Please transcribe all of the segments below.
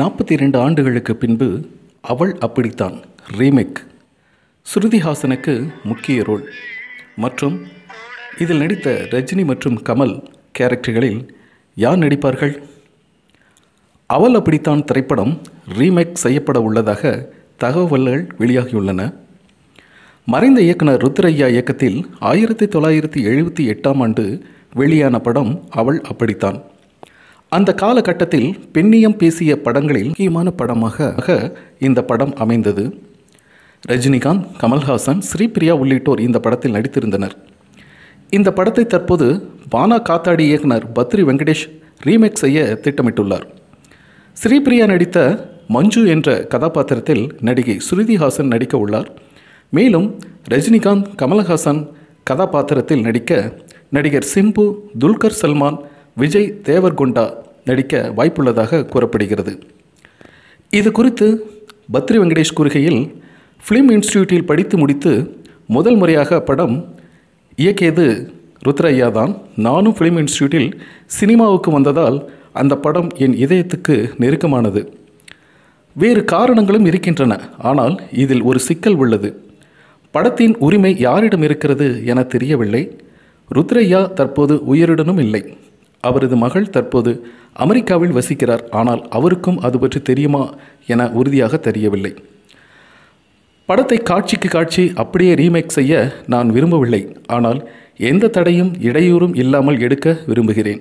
நாற்பத்தி இரண்டு ஆண்டுகளுக்கு பின்பு அவள் அப்படித்தான் ரீமேக் ஸ்ருதிஹாசனுக்கு முக்கிய ரோல் மற்றும் இதில் நடித்த ரஜினி மற்றும் கமல் கேரக்டர்களில் யார் நடிப்பார்கள் அவள் அப்படித்தான் திரைப்படம் ரீமேக் செய்யப்பட உள்ளதாக தகவல்கள் வெளியாகியுள்ளன மறைந்த இயக்குனர் ருத்ரையா இயக்கத்தில் ஆயிரத்தி தொள்ளாயிரத்தி எழுபத்தி எட்டாம் ஆண்டு வெளியான படம் அவள் அப்படித்தான் அந்த காலகட்டத்தில் பெண்ணியம் பேசிய படங்களில் முக்கியமான படமாக இந்த படம் அமைந்தது ரஜினிகாந்த் கமல்ஹாசன் ஸ்ரீபிரியா உள்ளிட்டோர் இந்த படத்தில் நடித்திருந்தனர் இந்த படத்தை தற்போது பானா காத்தாடி இயக்குனர் பத்ரி வெங்கடேஷ் ரீமேக் செய்ய திட்டமிட்டுள்ளார் ஸ்ரீபிரியா நடித்த மஞ்சு என்ற கதாபாத்திரத்தில் நடிகை ஸ்ருதிஹாசன் நடிக்க உள்ளார் மேலும் ரஜினிகாந்த் கமல்ஹாசன் கதாபாத்திரத்தில் நடிக்க நடிகர் சிம்பு துல்கர் சல்மான் விஜய் தேவர்கொண்டா நடிக்க வாய்ப்புள்ளதாக கூறப்படுகிறது இது குறித்து பத்ரி வெங்கடேஷ் கூறுகையில் ஃபிலிம் இன்ஸ்டியூட்டில் படித்து முடித்து முதல் முறையாக படம் இயக்கியது ருத்ரையா தான் நானும் ஃபிலிம் இன்ஸ்டியூட்டில் சினிமாவுக்கு வந்ததால் அந்த படம் என் இதயத்துக்கு நெருக்கமானது வேறு காரணங்களும் இருக்கின்றன ஆனால் இதில் ஒரு சிக்கல் உள்ளது படத்தின் உரிமை யாரிடம் இருக்கிறது என தெரியவில்லை ருத்ரையா தற்போது உயிருடனும் இல்லை அவரது மகள் தற்போது அமெரிக்காவில் வசிக்கிறார் ஆனால் அவருக்கும் அது பற்றி தெரியுமா என உறுதியாக தெரியவில்லை படத்தை காட்சிக்கு காட்சி அப்படியே ரீமேக் செய்ய நான் விரும்பவில்லை ஆனால் எந்த தடையும் இடையூறும் இல்லாமல் எடுக்க விரும்புகிறேன்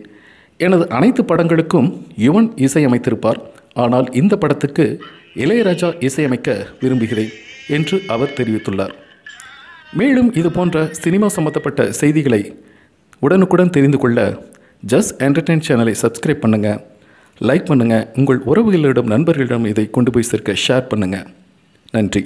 எனது அனைத்து படங்களுக்கும் யுவன் இசையமைத்திருப்பார் ஆனால் இந்த படத்துக்கு இளையராஜா இசையமைக்க விரும்புகிறேன் என்று அவர் தெரிவித்துள்ளார் மேலும் இது போன்ற சினிமா சம்பந்தப்பட்ட செய்திகளை உடனுக்குடன் தெரிந்து கொள்ள ஜஸ்ட் என்டர்டெயின் சேனலை சப்ஸ்கிரைப் பண்ணுங்கள் லைக் பண்ணுங்கள் உங்கள் உறவுகளிடம் நண்பர்களிடம் இதை கொண்டு போய் சேர்க்க ஷேர் பண்ணுங்கள் நன்றி